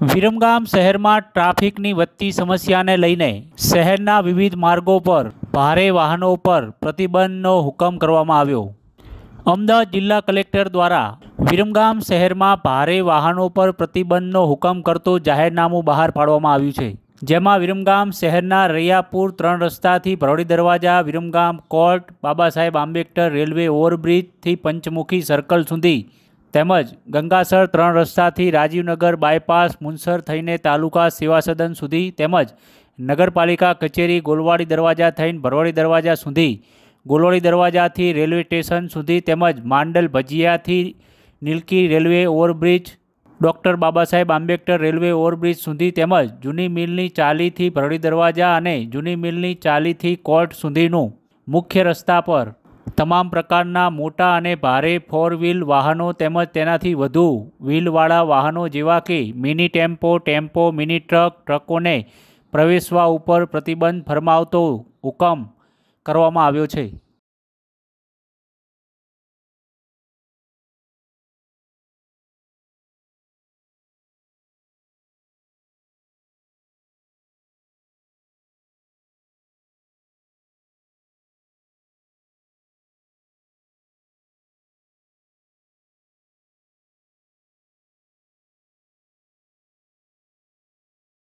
વિરમગામ શહેરમાં ટ્રાફિકની વધતી સમસ્યાને લઈને શહેરના વિવિધ માર્ગો પર ભારે વાહનો પર પ્રતિબંધનો હુકમ કરવામાં આવ્યો અમદાવાદ જિલ્લા કલેક્ટર દ્વારા વિરમગામ શહેરમાં ભારે વાહનો પર પ્રતિબંધનો હુકમ કરતો જાહેરનામું બહાર પાડવામાં આવ્યું છે જેમાં વિરમગામ શહેરના રૈયાપુર ત્રણ રસ્તાથી ભરોડી દરવાજા વિરમગામ કોર્ટ બાબા સાહેબ આંબેડકર રેલવે ઓવરબ્રિજથી પંચમુખી સર્કલ સુધી તેમજ ગંગાસર ત્રણ રસ્તાથી રાજીવનગર બાયપાસ મુનસર થઈને તાલુકા સેવા સુધી તેમજ નગરપાલિકા કચેરી ગોલવાડી દરવાજા થઈને ભરવાડી દરવાજા સુધી ગોલવાડી દરવાજાથી રેલવે સ્ટેશન સુધી તેમજ માંડલ ભજીયાથી Nilki railway overbridge doctor Babasaheb Ambedkar railway overbridge સુધી તેમજ જૂની મિલની ચાલીથી ભરડી દરવાજા અને જૂની મિલની ચાલીથી કોર્ટ સુધીનું મુખ્ય રસ્તા પર તમામ પ્રકારના મોટા અને ભારે ફોર વ્હીલ વાહનો તેમજ તેનાથી વધુ વ્હીલવાળા વાહનો જેવા કે mini tempo tempo mini truck ટ્રકોને પ્રવેશવા ઉપર પ્રતિબંધ ફરમાવતો હુકમ કરવામાં આવ્યો છે